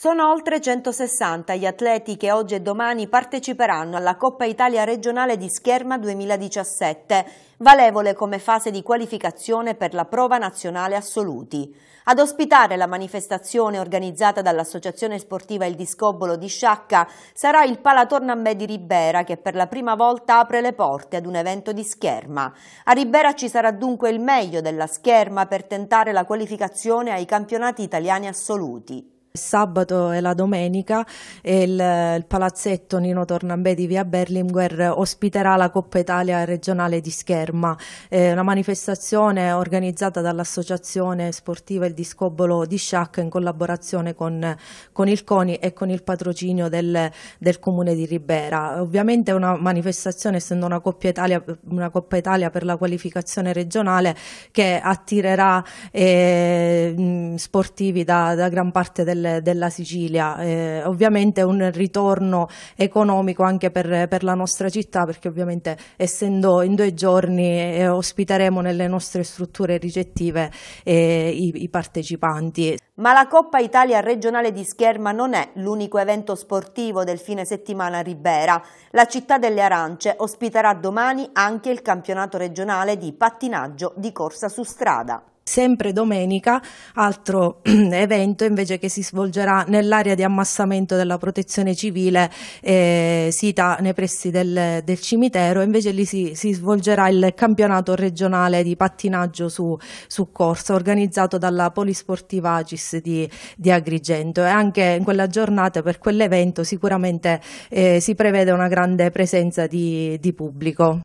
Sono oltre 160 gli atleti che oggi e domani parteciperanno alla Coppa Italia regionale di scherma 2017, valevole come fase di qualificazione per la prova nazionale assoluti. Ad ospitare la manifestazione organizzata dall'Associazione Sportiva Il Discobolo di Sciacca sarà il Palatornambè di Ribera che per la prima volta apre le porte ad un evento di scherma. A Ribera ci sarà dunque il meglio della scherma per tentare la qualificazione ai campionati italiani assoluti sabato e la domenica il, il palazzetto Nino Tornambè di via Berlinguer ospiterà la Coppa Italia regionale di scherma, eh, una manifestazione organizzata dall'associazione sportiva Il Discobolo di Sciacca in collaborazione con, con, il CONI e con il patrocinio del, del comune di Ribera. Ovviamente una manifestazione, essendo una Coppa Italia, una Coppa Italia per la qualificazione regionale, che attirerà eh, sportivi da, da, gran parte del, della Sicilia. Eh, ovviamente un ritorno economico anche per, per, la nostra città perché ovviamente essendo in due giorni eh, ospiteremo nelle nostre strutture ricettive eh, i, i partecipanti. Ma la Coppa Italia regionale di scherma non è l'unico evento sportivo del fine settimana a Ribera. La città delle Arance ospiterà domani anche il campionato regionale di pattinaggio di corsa su strada. Sempre domenica, altro evento invece che si svolgerà nell'area di ammassamento della protezione civile eh, sita nei pressi del, del cimitero, invece lì si, si, svolgerà il campionato regionale di pattinaggio su, su corsa organizzato dalla Polisportiva Agis di, di, Agrigento e anche in quella giornata per quell'evento sicuramente eh, si prevede una grande presenza di, di pubblico.